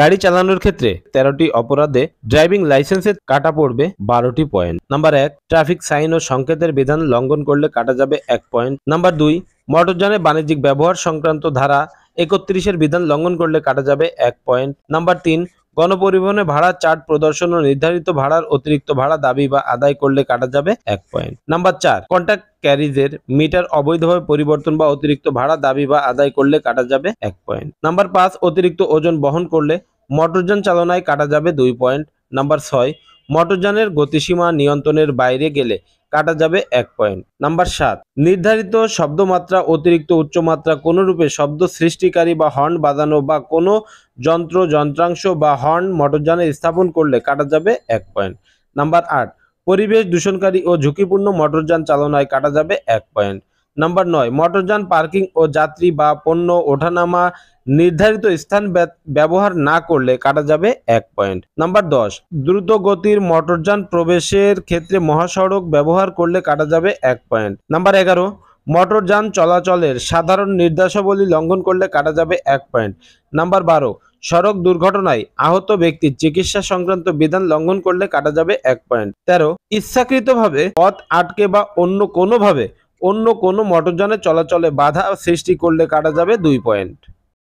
গাড়ি চালানোর ক্ষেত্রে তেরোটি অপরাধে ড্রাইভিং লাইসেন্সের কাটা পড়বে বারোটি পয়েন্ট নাম্বার এক ট্রাফিক সাইন ও সংকেতের বিধান লঙ্ঘন করলে কাটা যাবে এক পয়েন্ট নাম্বার দুই মোটরযানে বাণিজ্যিক ব্যবহার সংক্রান্ত ধারা একত্রিশের বিধান লঙ্ঘন করলে কাটা যাবে এক পয়েন্ট নাম্বার তিন গণপরিবহনে ভাড়া চার্ট প্রদর্শন ও নির্ধারিত ভাড়ার অতিরিক্ত ভাড়া দাবি বা আদায় করলে কাটা যাবে এক পয়েন্ট নাম্বার চার কন্ট্যাক্ট ক্যারিজের মিটার অবৈধভাবে পরিবর্তন বা অতিরিক্ত ভাড়া দাবি বা আদায় করলে কাটা যাবে এক পয়েন্ট নাম্বার পাঁচ অতিরিক্ত ওজন বহন করলে মোটরযান চালনায় কাটা যাবে দুই পয়েন্ট নাম্বার ছয় মোটরযানের গতিসীমা নিয়ন্ত্রণের বাইরে গেলে কাটা যাবে এক পয়েন্ট নাম্বার সাত নির্ধারিত শব্দমাত্রা অতিরিক্ত উচ্চমাত্রা কোনোরূপে শব্দ সৃষ্টিকারী বা হর্ন বাজানো বা কোনো যন্ত্র যন্ত্রাংশ বা হর্ন মটরযানে স্থাপন করলে কাটা যাবে এক পয়েন্ট নাম্বার আট পরিবেশ দূষণকারী ও ঝুঁকিপূর্ণ মটরযান চালনায় কাটা যাবে এক পয়েন্ট নম্বর নয় মোটরযান পার্কিং ও যাত্রী বা পণ্য ওঠানামা নির্ধারিত স্থান ব্যবহার না করলে কাটা যাবে এক পয়েন্ট নাম্বার দশ দ্রুত গতির মোটরযান প্রবেশের ক্ষেত্রে মহাসড়ক ব্যবহার করলে কাটা যাবে এক পয়েন্ট নাম্বার এগারো মোটরযান চলাচলের সাধারণ নির্দেশাবলী লঙ্ঘন করলে কাটা যাবে এক পয়েন্ট নাম্বার বারো সড়ক দুর্ঘটনায় আহত ব্যক্তির চিকিৎসা সংক্রান্ত বিধান লঙ্ঘন করলে কাটা যাবে এক পয়েন্ট তেরো ইচ্ছাকৃতভাবে পথ আটকে বা অন্য কোনোভাবে অন্য কোনো মোটরযানের চলাচলে বাধা সৃষ্টি করলে কাটা যাবে দুই পয়েন্ট